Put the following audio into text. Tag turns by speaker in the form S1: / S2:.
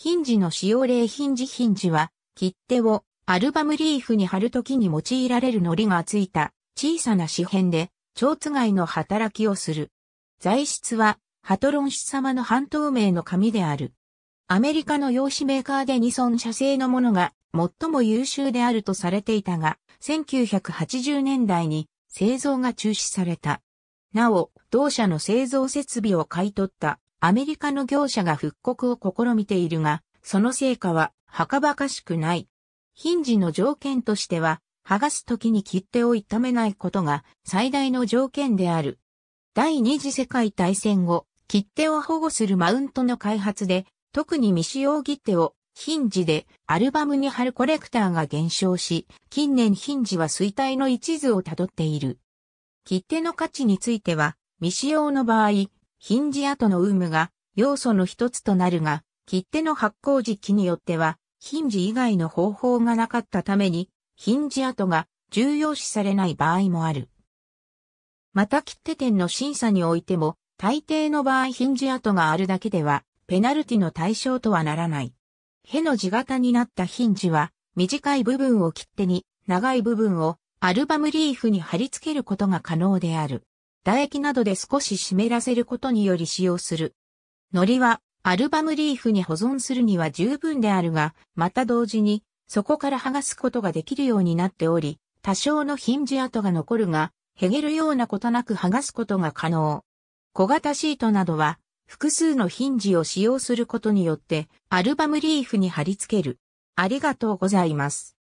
S1: ヒンジの使用例ヒンジヒンジは、切手をアルバムリーフに貼るときに用いられる糊がついた小さな紙片で、蝶つがいの働きをする。材質は、ハトロン氏様の半透明の紙である。アメリカの用紙メーカーでニソン社製のものが最も優秀であるとされていたが、1980年代に製造が中止された。なお、同社の製造設備を買い取ったアメリカの業者が復刻を試みているが、その成果は、はかばかしくない。ヒンジの条件としては、剥がす時に切手を傷めないことが最大の条件である。第二次世界大戦後、切手を保護するマウントの開発で、特に未使用切手をヒンジでアルバムに貼るコレクターが減少し、近年ヒンジは衰退の一途をたどっている。切手の価値については、未使用の場合、ヒンジ跡の有無が要素の一つとなるが、切手の発行時期によっては、ヒンジ以外の方法がなかったために、ヒンジ跡が重要視されない場合もある。また切手店の審査においても、大抵の場合ヒンジ跡があるだけでは、ペナルティの対象とはならない。への字型になったヒンジは、短い部分を切手に、長い部分をアルバムリーフに貼り付けることが可能である。唾液などで少し湿らせることにより使用する。糊はアルバムリーフに保存するには十分であるが、また同時にそこから剥がすことができるようになっており、多少のヒンジ跡が残るが、へげるようなことなく剥がすことが可能。小型シートなどは複数のヒンジを使用することによってアルバムリーフに貼り付ける。ありがとうございます。